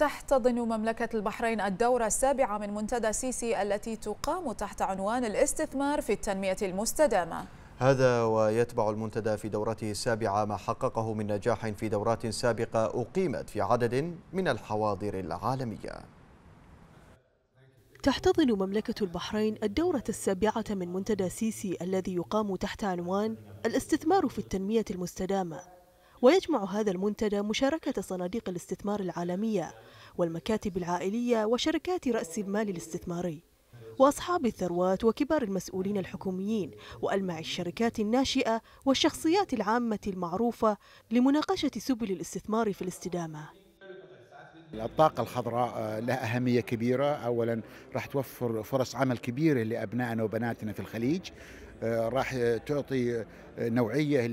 تحتضن مملكة البحرين الدورة السابعة من منتدى سيسي التي تقام تحت عنوان الاستثمار في التنمية المستدامة هذا ويتبع المنتدى في دورته السابعة ما حققه من نجاح في دورات سابقة أقيمت في عدد من الحواضر العالمية تحتضن مملكة البحرين الدورة السابعة من منتدى سيسي الذي يقام تحت عنوان الاستثمار في التنمية المستدامة ويجمع هذا المنتدى مشاركة صناديق الاستثمار العالمية والمكاتب العائلية وشركات رأس المال الاستثماري وأصحاب الثروات وكبار المسؤولين الحكوميين وألمع الشركات الناشئة والشخصيات العامة المعروفة لمناقشة سبل الاستثمار في الاستدامة الطاقة الخضراء آه، لها أهمية كبيرة أولا راح توفر فرص عمل كبيرة لأبنائنا وبناتنا في الخليج آه، راح تعطي آه، نوعية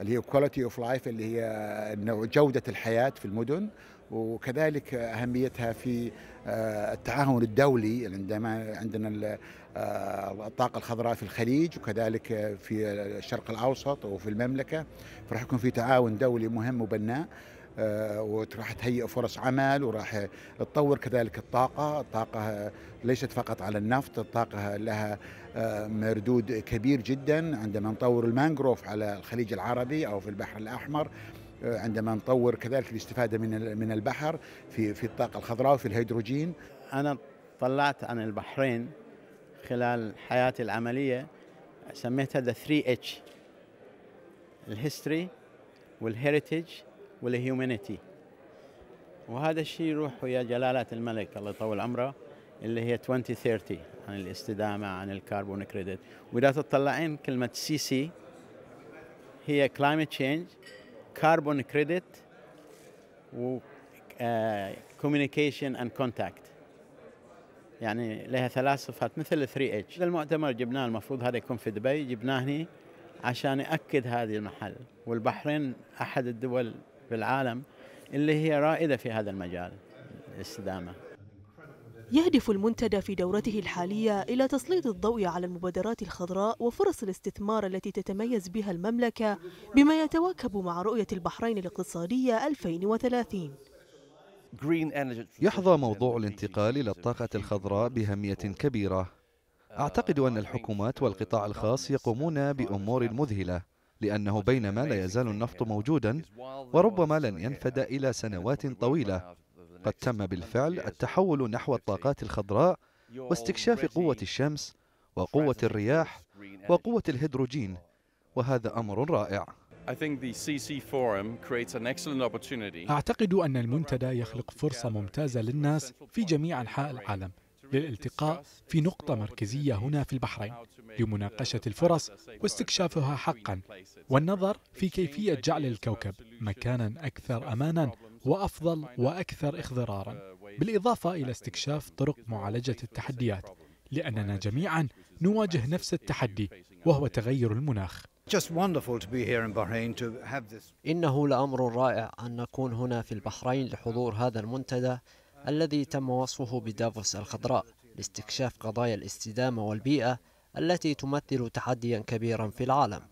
اللي هي كواليتي اوف لايف اللي هي جوده الحياه في المدن وكذلك اهميتها في آه، التعاون الدولي يعني عندما عندنا آه، الطاقه الخضراء في الخليج وكذلك في الشرق الاوسط وفي المملكه فراح يكون في تعاون دولي مهم وبناء آه، وراح تهيئ فرص عمل وراح تطور كذلك الطاقة الطاقة ليست فقط على النفط الطاقة لها آه، مردود كبير جدا عندما نطور المانجروف على الخليج العربي أو في البحر الأحمر آه، عندما نطور كذلك الاستفادة من من البحر في في الطاقة الخضراء وفي الهيدروجين أنا طلعت عن البحرين خلال حياتي العملية سميتها ذا 3 اتش الهيستوري والهيريتج والهيومانيتي وهذا الشيء يروح ويا جلالة الملك الله يطول عمره اللي هي 2030 عن الاستدامة عن الكربون كريدت وإذا تطلعين كلمة سي سي هي كلايمت تشينج كربون كريدت و كوميونيكيشن اند كونتاكت يعني لها ثلاث صفات مثل 3 اتش المؤتمر جبناه المفروض هذا يكون في دبي جبناه هنا عشان ياكد هذه المحل والبحرين احد الدول في العالم اللي هي رائدة في هذا المجال الاستدامة يهدف المنتدى في دورته الحالية إلى تسليط الضوء على المبادرات الخضراء وفرص الاستثمار التي تتميز بها المملكة بما يتواكب مع رؤية البحرين الاقتصادية 2030 يحظى موضوع الانتقال إلى الطاقة الخضراء بأهمية كبيرة أعتقد أن الحكومات والقطاع الخاص يقومون بأمور مذهلة لأنه بينما لا يزال النفط موجودا وربما لن ينفد إلى سنوات طويلة قد تم بالفعل التحول نحو الطاقات الخضراء واستكشاف قوة الشمس وقوة الرياح وقوة الهيدروجين وهذا أمر رائع أعتقد أن المنتدى يخلق فرصة ممتازة للناس في جميع أنحاء العالم للالتقاء في نقطة مركزية هنا في البحرين لمناقشة الفرص واستكشافها حقا والنظر في كيفية جعل الكوكب مكانا أكثر أمانا وأفضل وأكثر إخضرارا بالإضافة إلى استكشاف طرق معالجة التحديات لأننا جميعا نواجه نفس التحدي وهو تغير المناخ إنه لأمر رائع أن نكون هنا في البحرين لحضور هذا المنتدى الذي تم وصفه بدافوس الخضراء لاستكشاف قضايا الاستدامة والبيئة التي تمثل تحديا كبيرا في العالم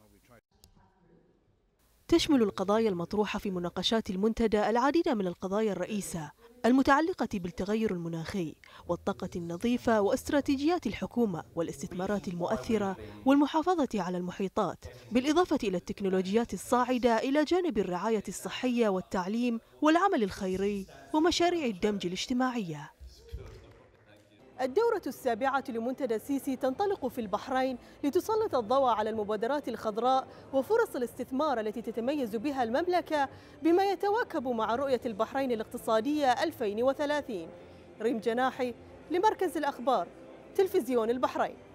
تشمل القضايا المطروحة في مناقشات المنتدى العديد من القضايا الرئيسة المتعلقة بالتغير المناخي والطاقة النظيفة واستراتيجيات الحكومة والاستثمارات المؤثرة والمحافظة على المحيطات بالإضافة إلى التكنولوجيات الصاعدة إلى جانب الرعاية الصحية والتعليم والعمل الخيري ومشاريع الدمج الاجتماعية الدورة السابعة لمنتدى السيسي تنطلق في البحرين لتسلط الضوء على المبادرات الخضراء وفرص الاستثمار التي تتميز بها المملكة بما يتواكب مع رؤية البحرين الاقتصادية 2030 ريم جناحي لمركز الأخبار تلفزيون البحرين